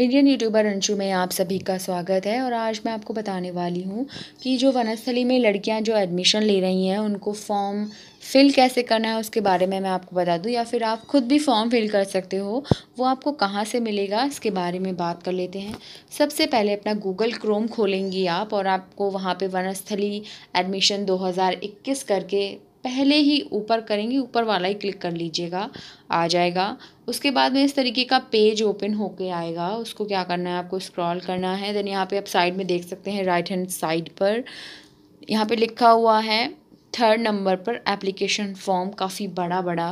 Indian YouTuber Anshu में आप सभी का स्वागत है और आज मैं आपको बताने वाली हूँ कि जो वनस्थली में लड़कियाँ जो एडमिशन ले रही हैं उनको फॉर्म फ़िल कैसे करना है उसके बारे में मैं आपको बता दूँ या फिर आप खुद भी फॉर्म फिल कर सकते हो वो आपको कहाँ से मिलेगा इसके बारे में बात कर लेते हैं सबसे पहले अपना गूगल क्रोम खोलेंगी आप और आपको वहाँ पर वनस्थली एडमिशन दो करके पहले ही ऊपर करेंगे ऊपर वाला ही क्लिक कर लीजिएगा आ जाएगा उसके बाद में इस तरीके का पेज ओपन होके आएगा उसको क्या करना है आपको स्क्रॉल करना है देन यहाँ पे आप साइड में देख सकते हैं राइट हैंड साइड पर यहाँ पे लिखा हुआ है थर्ड नंबर पर एप्लीकेशन फॉर्म काफ़ी बड़ा बड़ा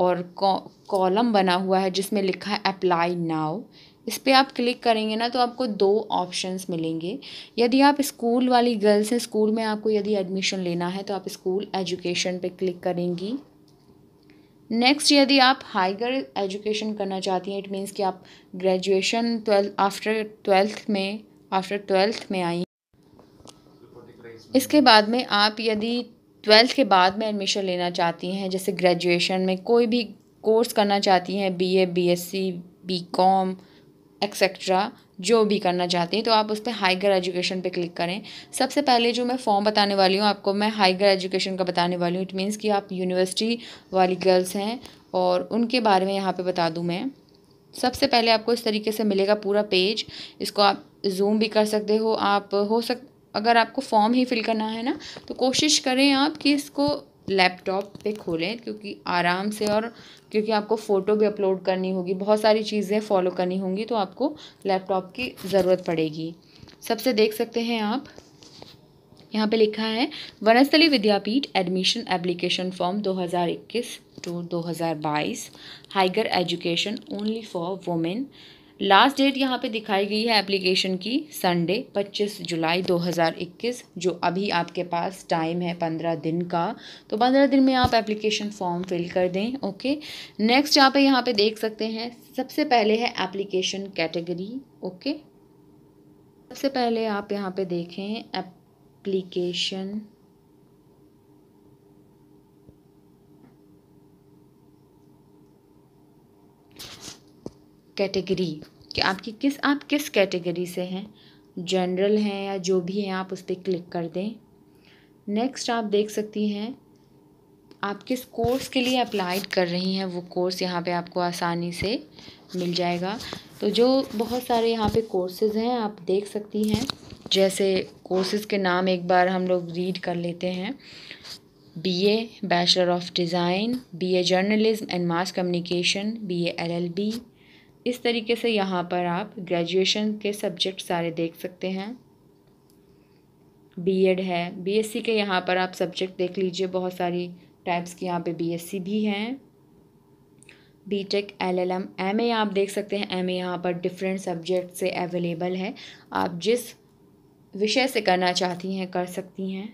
और कॉलम बना हुआ है जिसमें लिखा है अप्लाई नाव इस पर आप क्लिक करेंगे ना तो आपको दो ऑप्शंस मिलेंगे यदि आप स्कूल वाली गर्ल्स हैं स्कूल में आपको यदि एडमिशन लेना है तो आप स्कूल एजुकेशन पे क्लिक करेंगी नेक्स्ट यदि आप हाइगर एजुकेशन करना चाहती हैं इट मीन्स कि आप ग्रेजुएशन ट्वेल्थ आफ्टर ट्वेल्थ में आफ्टर ट्वेल्थ में आई इसके बाद में आप यदि ट्वेल्थ के बाद में एडमिशन लेना चाहती हैं जैसे ग्रेजुएशन में कोई भी कोर्स करना चाहती हैं बीए बीएससी बीकॉम एक्सेट्रा जो भी करना चाहते हैं तो आप उस पर हाइगर एजुकेशन पे क्लिक करें सबसे पहले जो मैं फॉर्म बताने वाली हूँ आपको मैं हाइगर एजुकेशन का बताने वाली हूँ इट मीन्स कि आप यूनिवर्सिटी वाली गर्ल्स हैं और उनके बारे में यहाँ पे बता दूँ मैं सबसे पहले आपको इस तरीके से मिलेगा पूरा पेज इसको आप जूम भी कर सकते हो आप हो सक अगर आपको फॉर्म ही फिल करना है ना तो कोशिश करें आप कि इसको लैपटॉप पे खोलें क्योंकि आराम से और क्योंकि आपको फ़ोटो भी अपलोड करनी होगी बहुत सारी चीज़ें फॉलो करनी होंगी तो आपको लैपटॉप की ज़रूरत पड़ेगी सबसे देख सकते हैं आप यहाँ पे लिखा है Vanasthali Vidyapith admission application form 2021 to 2022 higher education only for women last date यहाँ पे दिखाई गई है एप्लीकेशन की संडे 25 जुलाई 2021 जो अभी आपके पास टाइम है 15 दिन का तो 15 दिन में आप एप्लीकेशन फॉर्म फिल कर दें ओके नेक्स्ट यहाँ पे यहाँ पे देख सकते हैं सबसे पहले है एप्लीकेशन कैटेगरी ओके सबसे पहले आप यहाँ पे देखें एप्लीकेशन कैटेगरी कि आपकी किस आप किस कैटेगरी से हैं जनरल हैं या जो भी हैं आप उस पर क्लिक कर दें नेक्स्ट आप देख सकती हैं आप किस कोर्स के लिए अप्लाइड कर रही हैं वो कोर्स यहाँ पे आपको आसानी से मिल जाएगा तो जो बहुत सारे यहाँ पे कोर्सेज हैं आप देख सकती हैं जैसे कोर्सेज के नाम एक बार हम लोग रीड कर लेते हैं BA bachelor of design BA journalism and mass communication BA LLB इस तरीके से यहाँ पर आप ग्रेजुएशन के सब्जेक्ट सारे देख सकते हैं बीएड है बीएससी के यहाँ पर आप सब्जेक्ट देख लीजिए बहुत सारी टाइप्स की यहाँ पे बीएससी भी हैं बीटेक एलएलएम एमए आप देख सकते हैं एमए यहाँ पर डिफरेंट सब्जेक्ट से अवेलेबल है आप जिस विषय से करना चाहती हैं कर सकती हैं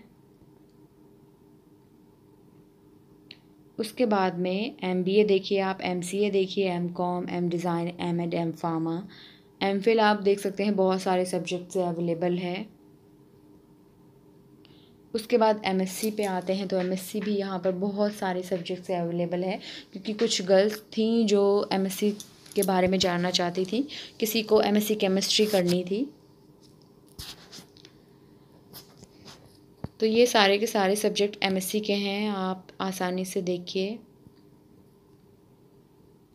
उसके बाद में एम बी ए देखिए आप एम सी ए देखिए M com M design M Ed M pharma M phil आप देख सकते हैं बहुत सारे सब्जेक्ट्स अवेलेबल है उसके बाद एम एस सी पे आते हैं तो एम एस सी भी यहाँ पर बहुत सारे सब्जेक्ट्स अवेलेबल है क्योंकि कुछ गर्ल्स थी जो एम एस सी के बारे में जानना चाहती थी किसी को एम एस सी केमिस्ट्री करनी थी तो ये सारे के सारे सब्जेक्ट एमएससी के हैं आप आसानी से देखिए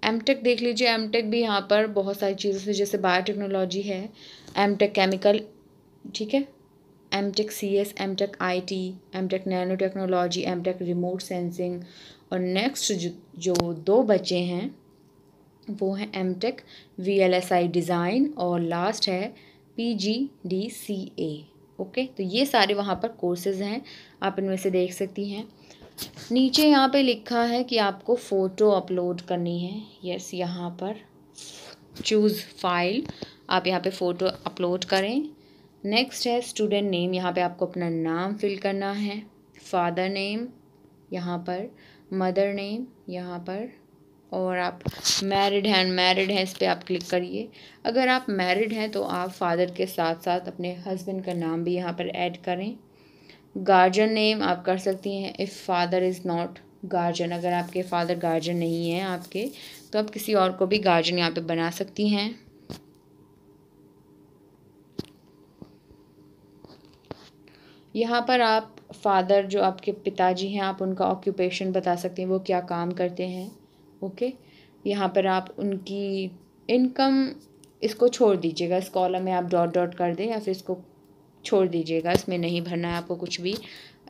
एम टेक देख लीजिए एम टेक भी यहाँ पर बहुत सारी चीज़ों से जैसे बायोटेक्नोलॉजी है एम टेक केमिकल ठीक है M tech C S M tech I T M tech nano technology M tech remote sensing और नेक्स्ट जो, जो दो बच्चे हैं वो हैं M tech V L S I design और लास्ट है P G D C A okay तो ये सारे वहाँ पर कोर्सेज हैं आप इनमें से देख सकती हैं नीचे यहाँ पे लिखा है कि आपको फ़ोटो अपलोड करनी है यस यहाँ पर चूज़ फाइल आप यहाँ पे फ़ोटो अपलोड करें नेक्स्ट है स्टूडेंट नेम यहाँ पे आपको अपना नाम फिल करना है फादर नेम यहाँ पर मदर नेम यहाँ पर और आप मैरिड हैं मैरिड हैं इस पर आप क्लिक करिए अगर आप मैरिड हैं तो आप फादर के साथ साथ अपने हस्बैंड का नाम भी यहाँ पर ऐड करें गार्जन नेम आप कर सकती हैं if father is not guardian अगर आपके फादर गार्जन नहीं हैं आपके तो आप किसी और को भी गार्जन यहाँ पे बना सकती हैं यहाँ पर आप फादर जो आपके पिताजी हैं आप उनका ऑक्यूपेशन बता सकते हैं वो क्या काम करते हैं ओके यहाँ पर आप उनकी इनकम इसको छोड़ दीजिएगा इस कॉलम में आप डॉट डॉट कर दें या फिर इसको छोड़ दीजिएगा इसमें नहीं भरना है आपको कुछ भी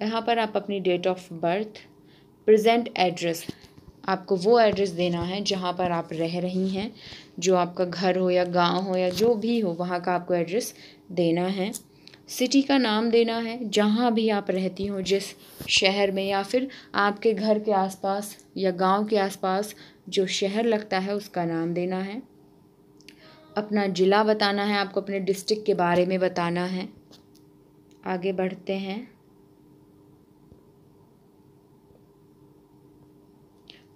यहाँ पर आप अपनी date of birth present address आपको वो एड्रेस देना है जहाँ पर आप रह रही हैं जो आपका घर हो या गांव हो या जो भी हो वहाँ का आपको एड्रेस देना है सिटी का नाम देना है जहाँ भी आप रहती हो जिस शहर में या फिर आपके घर के आसपास या गांव के आसपास जो शहर लगता है उसका नाम देना है अपना ज़िला बताना है आपको अपने डिस्ट्रिक्ट के बारे में बताना है आगे बढ़ते हैं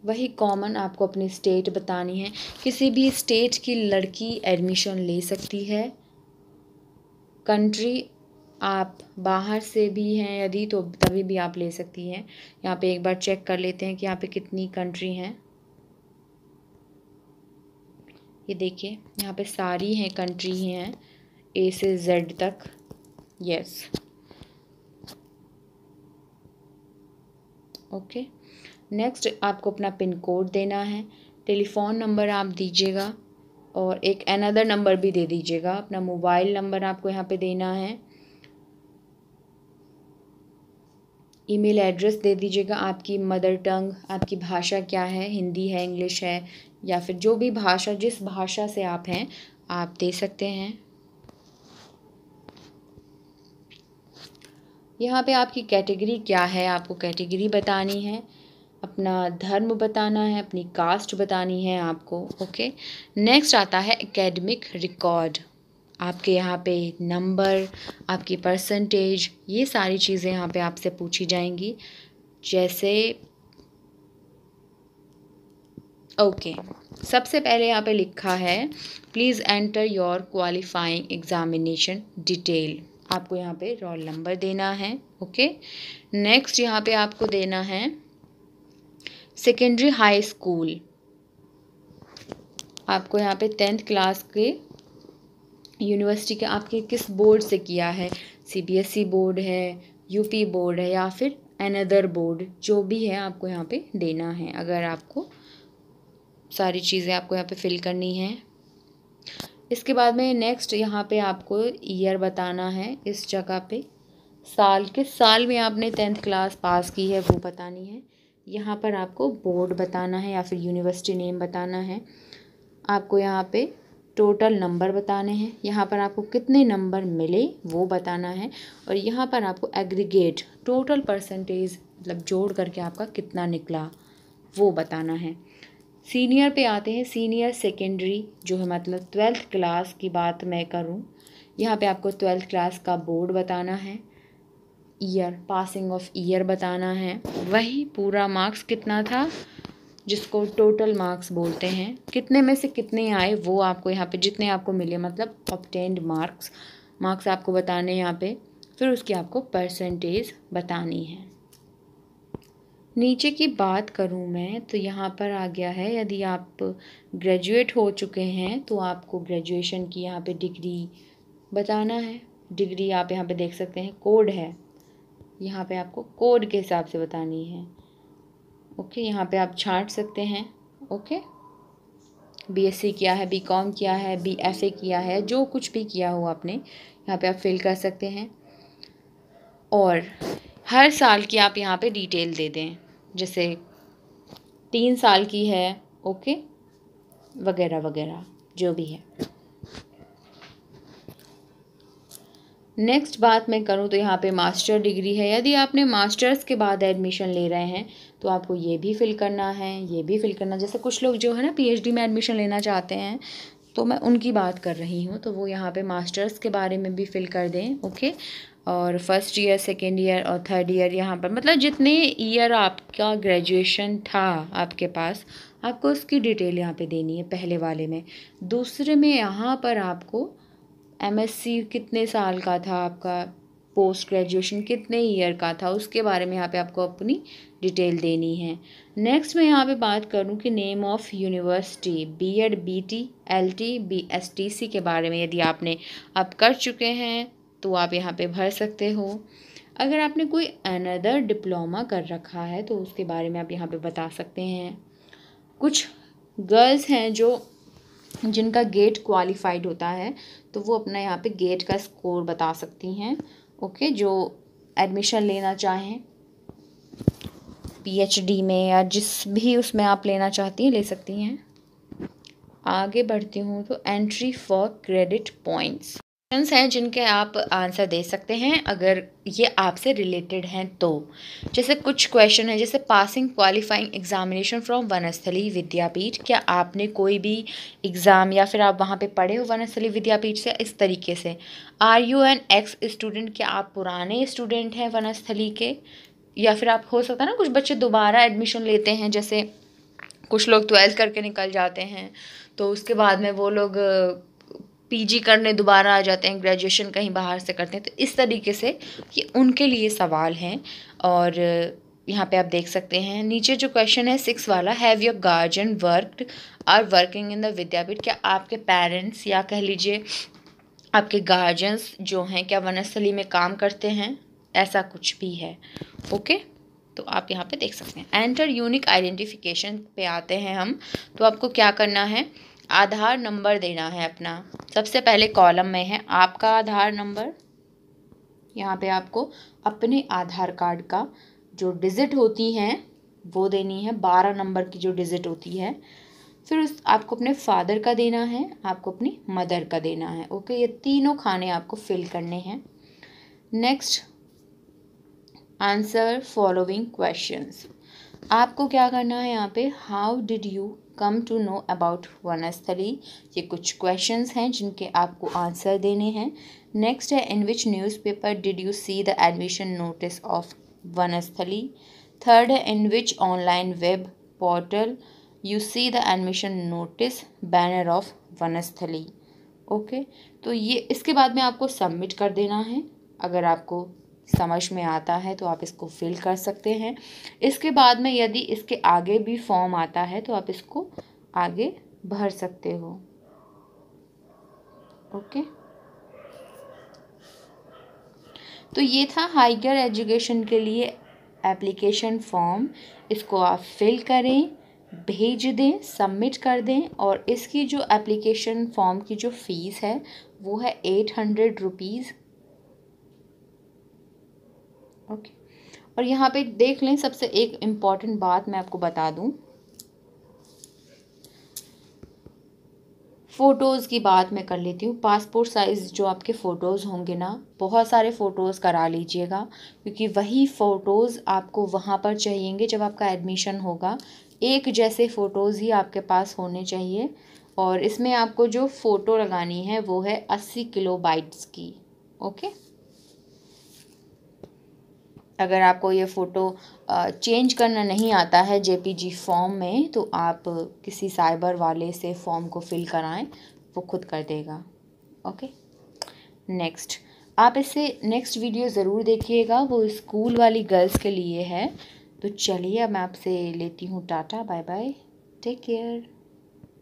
वही कॉमन आपको अपनी स्टेट बतानी है किसी भी स्टेट की लड़की एडमिशन ले सकती है कंट्री आप बाहर से भी हैं यदि तो तभी भी आप ले सकती हैं यहाँ पे एक बार चेक कर लेते हैं कि यहाँ पे कितनी कंट्री हैं ये देखिए यहाँ पे सारी हैं कंट्री ही हैं ए से जेड तक यस ओके नेक्स्ट आपको अपना पिन कोड देना है टेलीफोन नंबर आप दीजिएगा और एक अनदर नंबर भी दे दीजिएगा अपना मोबाइल नंबर आपको यहाँ पे देना है ईमेल एड्रेस दे दीजिएगा आपकी मदर टंग आपकी भाषा क्या है हिंदी है इंग्लिश है या फिर जो भी भाषा जिस भाषा से आप हैं आप दे सकते हैं यहाँ पे आपकी कैटेगरी क्या है आपको कैटेगरी बतानी है अपना धर्म बताना है अपनी कास्ट बतानी है आपको ओके नेक्स्ट आता है एकेडमिक रिकॉर्ड आपके यहाँ पे नंबर आपकी परसेंटेज ये सारी चीज़ें यहाँ पे आपसे पूछी जाएंगी जैसे ओके okay. सबसे पहले यहाँ पे लिखा है please enter your qualifying examination detail आपको यहाँ पे रोल नंबर देना है ओके नेक्स्ट यहाँ पे आपको देना है सेकेंडरी हाई स्कूल आपको यहाँ पे टेंथ क्लास के यूनिवर्सिटी के आपके किस बोर्ड से किया है सीबीएसई e बोर्ड है यूपी बोर्ड है या फिर अनदर बोर्ड जो भी है आपको यहाँ पे देना है अगर आपको सारी चीज़ें आपको यहाँ पे फिल करनी है इसके बाद में नेक्स्ट यहाँ पे आपको ईयर बताना है इस जगह पे साल किस साल में आपने टेंथ क्लास पास की है वो बतानी है यहाँ पर आपको बोर्ड बताना है या फिर यूनिवर्सिटी नेम बताना है आपको यहाँ पे टोटल नंबर बताने हैं यहाँ पर आपको कितने नंबर मिले वो बताना है और यहाँ पर आपको एग्रीगेट टोटल परसेंटेज मतलब जोड़ करके आपका कितना निकला वो बताना है सीनियर पे आते हैं सीनियर सेकेंडरी जो है मतलब ट्वेल्थ क्लास की बात मैं करूँ यहाँ पे आपको ट्वेल्थ क्लास का बोर्ड बताना है ईयर पासिंग ऑफ ईयर बताना है वही पूरा मार्क्स कितना था जिसको टोटल मार्क्स बोलते हैं कितने में से कितने आए वो आपको यहाँ पे जितने आपको मिले मतलब ऑप्टेंड मार्क्स मार्क्स आपको बताने यहाँ पे फिर उसकी आपको परसेंटेज बतानी है नीचे की बात करूँ मैं तो यहाँ पर आ गया है यदि आप ग्रेजुएट हो चुके हैं तो आपको ग्रेजुएशन की यहाँ पे डिग्री बताना है डिग्री आप यहाँ पे देख सकते हैं कोड है यहाँ पे आपको कोड के हिसाब से बतानी है ओके यहाँ पे आप छाँट सकते हैं ओके बीएससी किया है बीकॉम किया है बीएफए किया है जो कुछ भी किया हो आपने यहाँ पे आप फिल कर सकते हैं और हर साल की आप यहाँ पे डिटेल दे दें जैसे तीन साल की है ओके वगैरह वगैरह जो भी है नेक्स्ट बात मैं करूँ तो यहाँ पे मास्टर डिग्री है यदि आपने मास्टर्स के बाद एडमिशन ले रहे हैं तो आपको ये भी फिल करना है ये भी फिल करना जैसे कुछ लोग जो है ना पी में एडमिशन लेना चाहते हैं तो मैं उनकी बात कर रही हूँ तो वो यहाँ पे मास्टर्स के बारे में भी फिल कर दें ओके और फर्स्ट ईयर सेकेंड ईयर और थर्ड ईयर यहाँ पर मतलब जितने ईयर आपका ग्रेजुएशन था आपके पास आपको उसकी डिटेल यहाँ पे देनी है पहले वाले में दूसरे में यहाँ पर आपको एमएससी कितने साल का था आपका पोस्ट ग्रेजुएशन कितने ईयर का था उसके बारे में यहाँ पे आपको अपनी डिटेल देनी है नेक्स्ट मैं यहाँ पे बात करूँ कि name of university B Ed B T L T B S T C के बारे में यदि आपने आप कर चुके हैं तो आप यहाँ पे भर सकते हो अगर आपने कोई अनदर डिप्लोमा कर रखा है तो उसके बारे में आप यहाँ पर बता सकते हैं कुछ गर्ल्स हैं जो जिनका गेट क्वालिफाइड होता है तो वो अपना यहाँ पे गेट का स्कोर बता सकती हैं ओके जो एडमिशन लेना चाहें पीएचडी में या जिस भी उसमें आप लेना चाहती हैं ले सकती हैं आगे बढ़ती हूँ तो entry for credit points questions हैं जिनके आप आंसर दे सकते हैं अगर ये आपसे रिलेटेड हैं तो जैसे कुछ क्वेश्चन है जैसे passing qualifying examination from Vanasthali Vidyapith क्या आपने कोई भी एग्ज़ाम या फिर आप वहाँ पे पढ़े हो वनस्थली विद्यापीठ से इस तरीके से are you an ex student क्या आप पुराने स्टूडेंट हैं वनस्थली के या फिर आप हो सकता है ना कुछ बच्चे दोबारा एडमिशन लेते हैं जैसे कुछ लोग ट्वेल्थ करके निकल जाते हैं तो उसके बाद में वो लोग पीजी करने दोबारा आ जाते हैं ग्रेजुएशन कहीं बाहर से करते हैं तो इस तरीके से ये उनके लिए सवाल हैं और यहाँ पे आप देख सकते हैं नीचे जो क्वेश्चन है सिक्स वाला have your guardian worked or working in the Vidyapith क्या आपके पेरेंट्स या कह लीजिए आपके गार्जियंस जो हैं क्या वनस्थली में काम करते हैं ऐसा कुछ भी है ओके तो आप यहाँ पे देख सकते हैं एंटर यूनिक आइडेंटिफिकेशन पे आते हैं हम तो आपको क्या करना है आधार नंबर देना है अपना सबसे पहले कॉलम में है आपका आधार नंबर यहाँ पे आपको अपने आधार कार्ड का जो डिजिट होती हैं वो देनी है बारह नंबर की जो डिजिट होती है फिर उस आपको अपने फादर का देना है आपको अपनी मदर का देना है ओके ये तीनों खाने आपको फिल करने हैं नेक्स्ट आंसर फॉलोइंग क्वेश्चंस आपको क्या करना है यहाँ पे how did you come to know about Vanasthali ये कुछ क्वेश्चंस हैं जिनके आपको आंसर देने हैं नेक्स्ट है in which newspaper did you see the admission notice of Vanasthali third है in which online web portal you see the admission notice banner of Vanasthali okay तो ये इसके बाद में आपको सबमिट कर देना है अगर आपको समझ में आता है तो आप इसको फिल कर सकते हैं इसके बाद में यदि इसके आगे भी फॉर्म आता है तो आप इसको आगे भर सकते हो ओके तो ये था हाइगर एजुकेशन के लिए एप्लीकेशन फॉर्म इसको आप फिल करें भेज दें सबमिट कर दें और इसकी जो एप्लीकेशन फॉर्म की जो फ़ीस है वो है एट हंड्रेड रुपीज़ ओके और यहाँ पे देख लें सबसे एक इम्पॉर्टेंट बात मैं आपको बता दूँ फ़ोटोज़ की बात मैं कर लेती हूँ पासपोर्ट साइज़ जो आपके फ़ोटोज़ होंगे ना बहुत सारे फ़ोटोज़ करा लीजिएगा क्योंकि वही फ़ोटोज़ आपको वहाँ पर चाहिएंगे जब आपका एडमिशन होगा एक जैसे फ़ोटोज़ ही आपके पास होने चाहिए और इसमें आपको जो फ़ोटो लगानी है वो है अस्सी किलो बाइट्स की ओके अगर आपको ये फ़ोटो चेंज करना नहीं आता है जेपीजी फॉर्म में तो आप किसी साइबर वाले से फॉर्म को फिल कराएं वो खुद कर देगा ओके नेक्स्ट आप इसे नेक्स्ट वीडियो ज़रूर देखिएगा वो स्कूल वाली गर्ल्स के लिए है तो चलिए अब मैं आपसे लेती हूँ tata bye bye take care